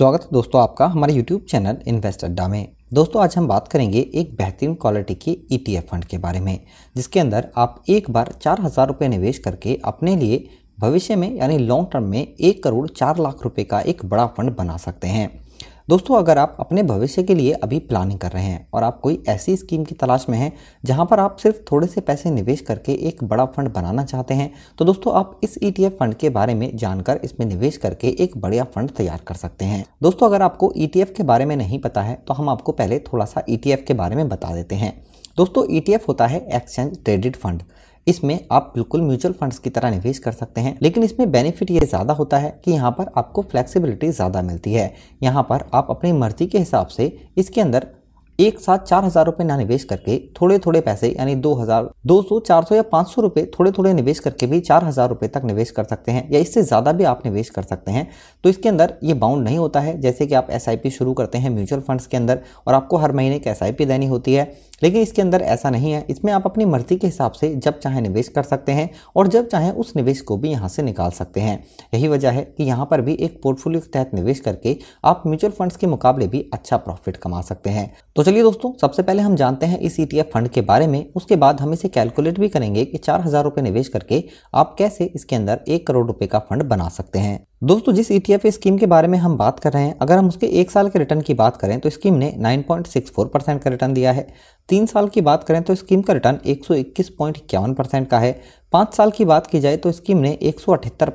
स्वागत है दोस्तों आपका हमारे YouTube चैनल इन्वेस्ट अड्डा में दोस्तों आज हम बात करेंगे एक बेहतरीन क्वालिटी के ई फंड के बारे में जिसके अंदर आप एक बार चार हज़ार रुपये निवेश करके अपने लिए भविष्य में यानी लॉन्ग टर्म में एक करोड़ चार लाख रुपए का एक बड़ा फंड बना सकते हैं दोस्तों अगर आप अपने भविष्य के लिए अभी प्लानिंग कर रहे हैं और आप कोई ऐसी स्कीम की तलाश में हैं जहां पर आप सिर्फ थोड़े से पैसे निवेश करके एक बड़ा फंड बनाना चाहते हैं तो दोस्तों आप इस ईटीएफ e फंड के बारे में जानकर इसमें निवेश करके एक बढ़िया फंड तैयार कर सकते हैं दोस्तों अगर आपको ई e के बारे में नहीं पता है तो हम आपको पहले थोड़ा सा ई e के बारे में बता देते हैं दोस्तों ई होता है एक्सचेंज ट्रेडिट फंड इसमें आप बिल्कुल म्यूचुअल फंड्स की तरह निवेश कर सकते हैं लेकिन इसमें बेनिफिट ये ज़्यादा होता है कि यहाँ पर आपको फ्लेक्सिबिलिटी ज़्यादा मिलती है यहाँ पर आप अपनी मर्जी के हिसाब से इसके अंदर एक साथ चार हज़ार रुपये ना निवेश करके थोड़े थोड़े पैसे यानी दो हज़ार दो सौ चार सौ या पाँच सौ रुपये थोड़े थोड़े निवेश करके भी चार हज़ार रुपये तक निवेश कर सकते हैं या इससे ज़्यादा भी आप निवेश कर सकते हैं तो इसके अंदर ये बाउंड नहीं होता है जैसे कि आप एस शुरू करते हैं म्यूचुअल फंड्स के अंदर और आपको हर महीने एक एस देनी होती है लेकिन इसके अंदर ऐसा नहीं है इसमें आप अपनी मर्जी के हिसाब से जब चाहे निवेश कर सकते हैं और जब चाहे उस निवेश को भी यहाँ से निकाल सकते हैं यही वजह है कि यहाँ पर भी एक पोर्टफोलियो के तहत निवेश करके आप म्यूचुअल फंड्स के मुकाबले भी अच्छा प्रॉफिट कमा सकते हैं तो चलिए दोस्तों सबसे पहले हम जानते हैं इस ई e फंड के बारे में उसके बाद हम इसे कैलकुलेट भी करेंगे कि चार हजार निवेश करके आप कैसे इसके अंदर एक करोड़ रुपए का फंड बना सकते हैं दोस्तों जिस ईटीएफ e स्कीम के बारे में हम बात कर रहे हैं अगर हम उसके एक साल के रिटर्न की बात करें तो स्कीम ने 9.64 परसेंट का रिटर्न दिया है तीन साल की बात करें तो स्कीम का रिटर्न एक परसेंट का है पाँच साल की बात की जाए तो स्कीम ने एक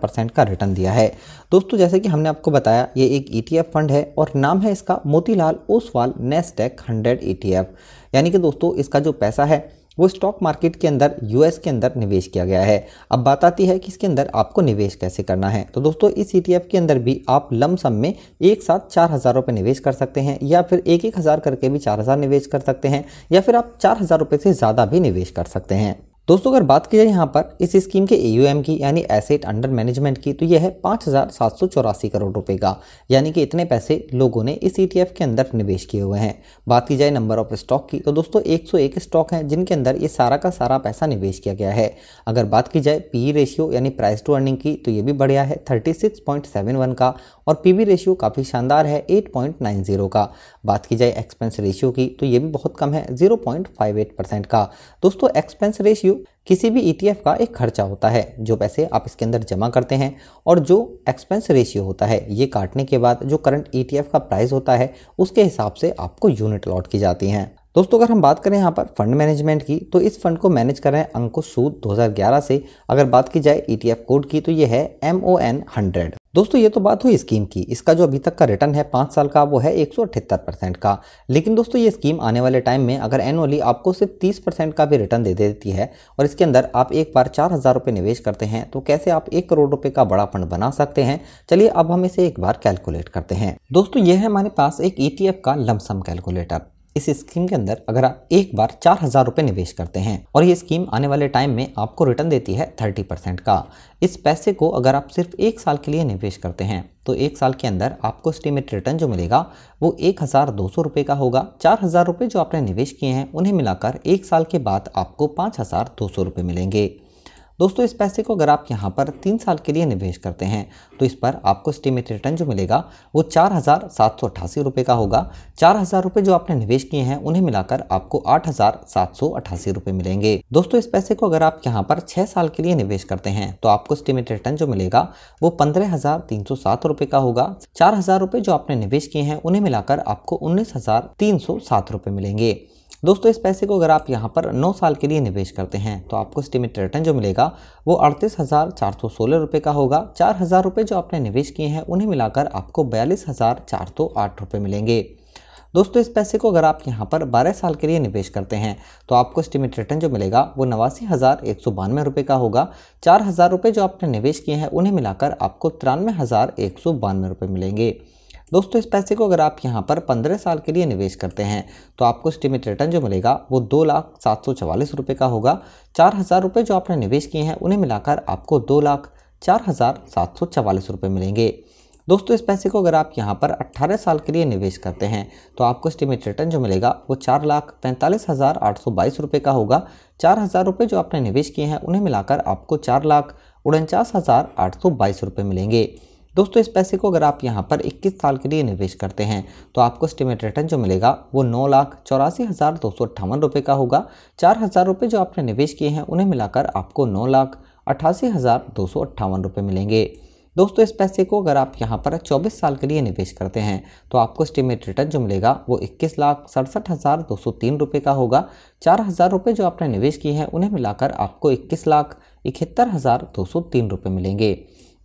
परसेंट का रिटर्न दिया है दोस्तों जैसे कि हमने आपको बताया ये एक ईटीएफ e फंड है और नाम है इसका Motilal Oswal Nasdaq hundred E e यानी कि दोस्तों इसका जो पैसा है वो स्टॉक मार्केट के अंदर यूएस के अंदर निवेश किया गया है अब बात आती है कि इसके अंदर आपको निवेश कैसे करना है तो दोस्तों इस ई e के अंदर भी आप लम सम में एक साथ चार हज़ार रुपये निवेश कर सकते हैं या फिर एक एक हज़ार करके भी चार हज़ार निवेश कर सकते हैं या फिर आप चार हज़ार रुपये से ज़्यादा भी निवेश कर सकते हैं दोस्तों अगर बात की जाए यहाँ पर इस स्कीम के ए की यानी एसेट अंडर मैनेजमेंट की तो यह है पाँच हज़ार सात सौ चौरासी करोड़ रुपए का यानी कि इतने पैसे लोगों ने इस ई e के अंदर निवेश किए हुए हैं बात की जाए नंबर ऑफ स्टॉक की तो दोस्तों एक सौ एक स्टॉक हैं जिनके अंदर ये सारा का सारा पैसा निवेश किया गया है अगर बात की जाए पी रेशियो e यानी प्राइस टू अर्निंग की तो ये भी बढ़िया है thirty six point seven one का और पी रेशियो काफ़ी शानदार है एट पॉइंट नाइन जीरो का बात की जाए एक्सपेंस रेशियो की तो ये भी बहुत कम है zero point five eight percent का दोस्तों एक्सपेंस रेशियो रेशियो किसी भी ई e का एक खर्चा होता है जो पैसे आप इसके अंदर जमा करते हैं और जो एक्सपेंस रेशियो होता है ये काटने के बाद जो करंट ईटीएफ e का प्राइस होता है उसके हिसाब से आपको यूनिट अलॉट की जाती हैं दोस्तों अगर हम बात करें यहाँ पर फंड मैनेजमेंट की तो इस फंड को मैनेज कर रहे हैं अंकुश सूद 2011 से अगर बात की जाए ई e कोड की तो ये है एम ओ एन हंड्रेड दोस्तों ये तो बात हुई स्कीम की इसका जो अभी तक का रिटर्न है पाँच साल का वो है एक परसेंट का लेकिन दोस्तों ये स्कीम आने वाले टाइम में अगर एनुअली आपको सिर्फ तीस परसेंट का भी रिटर्न दे देती है और इसके अंदर आप एक बार चार हज़ार रुपये निवेश करते हैं तो कैसे आप एक करोड़ रुपये का बड़ा फंड बना सकते हैं चलिए अब हम इसे एक बार कैलकुलेट करते हैं दोस्तों ये है हमारे पास एक ई e का लमसम कैलकुलेटर इस स्कीम के अंदर अगर आप एक बार चार हज़ार रुपये निवेश करते हैं और ये स्कीम आने वाले टाइम में आपको रिटर्न देती है थर्टी परसेंट का इस पैसे को अगर आप सिर्फ एक साल के लिए निवेश करते हैं तो एक साल के अंदर आपको स्टीमेट रिटर्न जो मिलेगा वो एक हज़ार दो सौ रुपये का होगा चार हज़ार रुपये जो आपने निवेश किए हैं उन्हें मिलाकर एक साल के बाद आपको पाँच हज़ार दो सौ रुपये मिलेंगे दोस्तों इस पैसे को अगर आप यहाँ पर तीन साल के लिए निवेश करते हैं तो इस पर आपको स्टीमेट रिटर्न जो मिलेगा वो चार हज़ार सात सौ अठासी रुपये का होगा चार हज़ार रुपये जो आपने निवेश किए हैं उन्हें मिलाकर आपको आठ हज़ार सात सौ अठासी रुपये मिलेंगे दोस्तों इस पैसे को अगर आप यहाँ पर छः साल के लिए निवेश करते हैं तो आपको स्टीमेट रिटर्न जो मिलेगा वो पंद्रह हज़ार तीन सौ सात रुपये का होगा चार हज़ार रुपये जो आपने निवेश किए हैं उन्हें मिलाकर आपको उन्नीस हज़ार तीन सौ सात रुपये मिलेंगे दोस्तों इस पैसे को अगर आप यहाँ पर नौ साल के लिए निवेश करते हैं तो आपको स्टीमेट रिटर्न जो मिलेगा वो अड़तीस हज़ार चार सौ सोलह रुपये का होगा चार हज़ार रुपये जो आपने निवेश किए हैं उन्हें मिलाकर आपको बयालीस हज़ार चार सौ आठ रुपये मिलेंगे दोस्तों इस पैसे को अगर आप यहाँ पर 12 साल के लिए निवेश करते हैं तो आपको स्टीमेट रिटर्न जो मिलेगा वो नवासी हज़ार एक सौ बानवे रुपये का होगा चार हज़ार रुपये जो आपने निवेश किए हैं उन्हें मिलाकर आपको तिरानवे हज़ार एक सौ बानवे रुपये मिलेंगे दोस्तों इस पैसे को अगर आप यहाँ पर पंद्रह साल के लिए निवेश करते हैं तो आपको स्टीमेट रिटर्न जो मिलेगा वो दो लाख सात सौ चवालीस रुपये का होगा चार हज़ार रुपये जो आपने निवेश किए हैं उन्हें मिलाकर आपको दो लाख चार हज़ार सात सौ चवालीस रुपये मिलेंगे दोस्तों इस पैसे को अगर आप यहाँ पर 18 साल के लिए निवेश करते हैं तो आपको स्टीमेट रिटर्न जो मिलेगा वो चार लाख पैंतालीस हज़ार आठ सौ बाईस रुपये का होगा चार हज़ार रुपये जो आपने निवेश किए हैं उन्हें मिलाकर आपको चार लाख उनचास हज़ार आठ सौ बाईस रुपये मिलेंगे दोस्तों इस पैसे को अगर आप यहाँ पर 21 साल के लिए निवेश करते हैं तो आपको स्टीमेट रिटर्न जो मिलेगा वो नौ लाख चौरासी हज़ार दो सौ अट्ठावन रुपये का होगा चार हज़ार रुपये जो आपने निवेश किए हैं उन्हें मिलाकर आपको नौ लाख अट्ठासी हज़ार दो सौ अट्ठावन रुपये मिलेंगे दोस्तों इस पैसे को अगर आप यहाँ पर 24 साल के लिए निवेश करते हैं तो आपको स्टीमेट रिटर्न जो मिलेगा वो इक्कीस लाख सड़सठ हज़ार दो सौ तीन रुपये का होगा चार हज़ार रुपये जो आपने निवेश किए हैं उन्हें मिलाकर आपको इक्कीस लाख इकहत्तर हज़ार दो सौ तीन रुपये मिलेंगे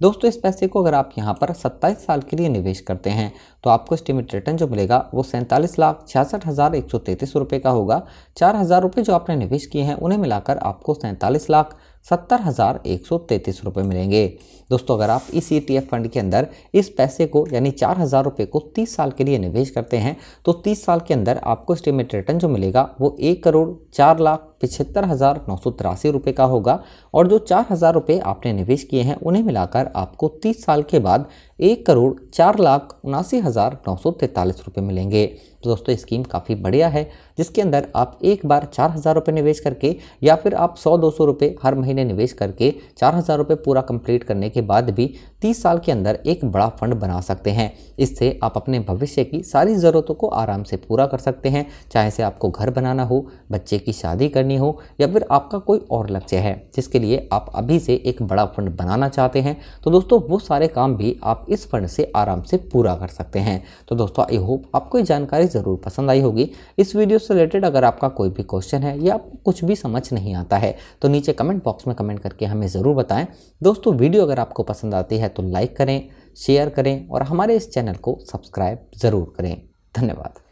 दोस्तों इस पैसे को अगर आप यहाँ पर 27 साल के लिए निवेश करते हैं तो आपको स्टीमेट रिटर्न जो मिलेगा वो सैंतालीस लाख छियासठ हज़ार एक सौ तैंतीस रुपये का होगा चार हज़ार रुपये जो आपने निवेश किए हैं उन्हें मिलाकर आपको सैंतालीस लाख सत्तर हज़ार एक सौ तैंतीस रुपये मिलेंगे दोस्तों अगर आप इस ई e फंड के अंदर इस पैसे को यानी चार हज़ार रुपये को तीस साल के लिए निवेश करते हैं तो तीस साल के अंदर आपको स्टीमेट रिटर्न जो मिलेगा वो एक करोड़ चार लाख पिछहत्तर हज़ार नौ सौ तिरासी रुपये का होगा और जो चार हज़ार रुपये आपने निवेश किए हैं उन्हें मिलाकर आपको तीस साल के बाद एक करोड़ चार लाख उनासी हज़ार नौ सौ तैंतालीस रुपये मिलेंगे तो दोस्तों स्कीम काफ़ी बढ़िया है जिसके अंदर आप एक बार चार हज़ार रुपये निवेश करके या फिर आप सौ दो सौ रुपये हर महीने निवेश करके चार हज़ार रुपये पूरा कंप्लीट करने के बाद भी तीस साल के अंदर एक बड़ा फंड बना सकते हैं इससे आप अपने भविष्य की सारी ज़रूरतों को आराम से पूरा कर सकते हैं चाहे से आपको घर बनाना हो बच्चे की शादी करनी हो या फिर आपका कोई और लक्ष्य है जिसके लिए आप अभी से एक बड़ा फंड बनाना चाहते हैं तो दोस्तों वो सारे काम भी आप इस फंड से आराम से पूरा कर सकते हैं तो दोस्तों आई होप आपको ये जानकारी ज़रूर पसंद आई होगी इस वीडियो से रिलेटेड अगर आपका कोई भी क्वेश्चन है या आपको कुछ भी समझ नहीं आता है तो नीचे कमेंट बॉक्स में कमेंट करके हमें ज़रूर बताएँ दोस्तों वीडियो अगर आपको पसंद आती है तो लाइक करें शेयर करें और हमारे इस चैनल को सब्सक्राइब ज़रूर करें धन्यवाद